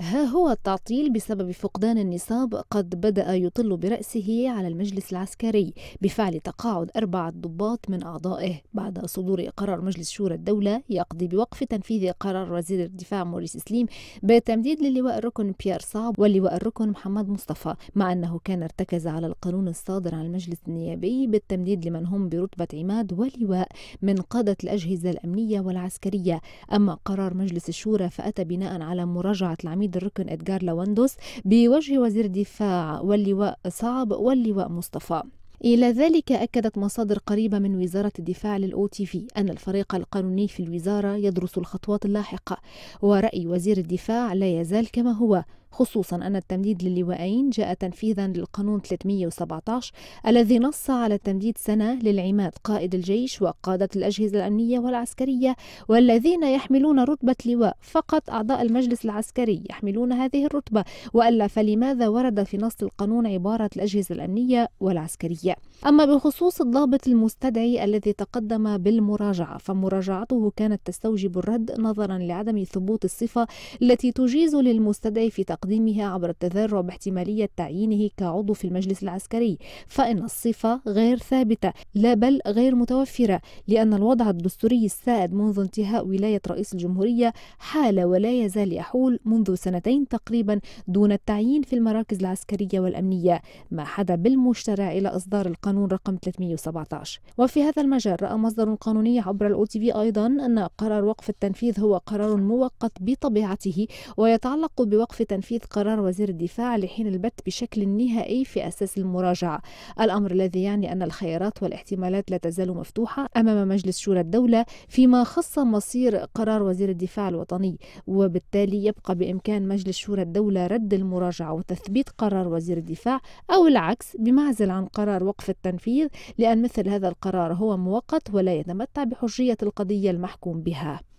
ها هو التعطيل بسبب فقدان النصاب قد بدأ يطل برأسه على المجلس العسكري بفعل تقاعد أربعة ضباط من أعضائه بعد صدور قرار مجلس شورى الدولة يقضي بوقف تنفيذ قرار وزير الدفاع موريس سليم بالتمديد للواء الركن بيير صعب واللواء الركن محمد مصطفى مع أنه كان ارتكز على القانون الصادر عن المجلس النيابي بالتمديد لمن هم برتبة عماد ولواء من قادة الأجهزة الأمنية والعسكرية أما قرار مجلس الشورى فأتى بناء على مراجعة العميد عميد الركن إدغار لواندوس بوجه وزير الدفاع واللواء صعب واللواء مصطفى إلى ذلك أكدت مصادر قريبة من وزارة الدفاع للأو تي في أن الفريق القانوني في الوزارة يدرس الخطوات اللاحقة ورأي وزير الدفاع لا يزال كما هو خصوصا أن التمديد للواءين جاء تنفيذا للقانون 317 الذي نص على تمديد سنة للعماد قائد الجيش وقادة الأجهزة الأمنية والعسكرية والذين يحملون رتبة لواء فقط أعضاء المجلس العسكري يحملون هذه الرتبة وألا فلماذا ورد في نص القانون عبارة الأجهزة الأمنية والعسكرية أما بخصوص الضابط المستدعي الذي تقدم بالمراجعة فمراجعته كانت تستوجب الرد نظرا لعدم ثبوت الصفة التي تجيز للمستدعي في تقديم تقديمها عبر التذرع باحتمالية تعيينه كعضو في المجلس العسكري فإن الصفة غير ثابتة لا بل غير متوفرة لأن الوضع الدستوري السائد منذ انتهاء ولاية رئيس الجمهورية حال ولا يزال يحول منذ سنتين تقريبا دون التعيين في المراكز العسكرية والأمنية ما حدا بالمشترع إلى إصدار القانون رقم 317 وفي هذا المجال رأى مصدر قانوني عبر الأو تي في أيضا أن قرار وقف التنفيذ هو قرار موقت بطبيعته ويتعلق بوقف تنفيذ تنفيذ قرار وزير الدفاع لحين البت بشكل نهائي في أساس المراجعة الأمر الذي يعني أن الخيارات والاحتمالات لا تزال مفتوحة أمام مجلس شورى الدولة فيما خص مصير قرار وزير الدفاع الوطني وبالتالي يبقى بإمكان مجلس شورى الدولة رد المراجعة وتثبيت قرار وزير الدفاع أو العكس بمعزل عن قرار وقف التنفيذ لأن مثل هذا القرار هو مؤقت ولا يتمتع بحجية القضية المحكوم بها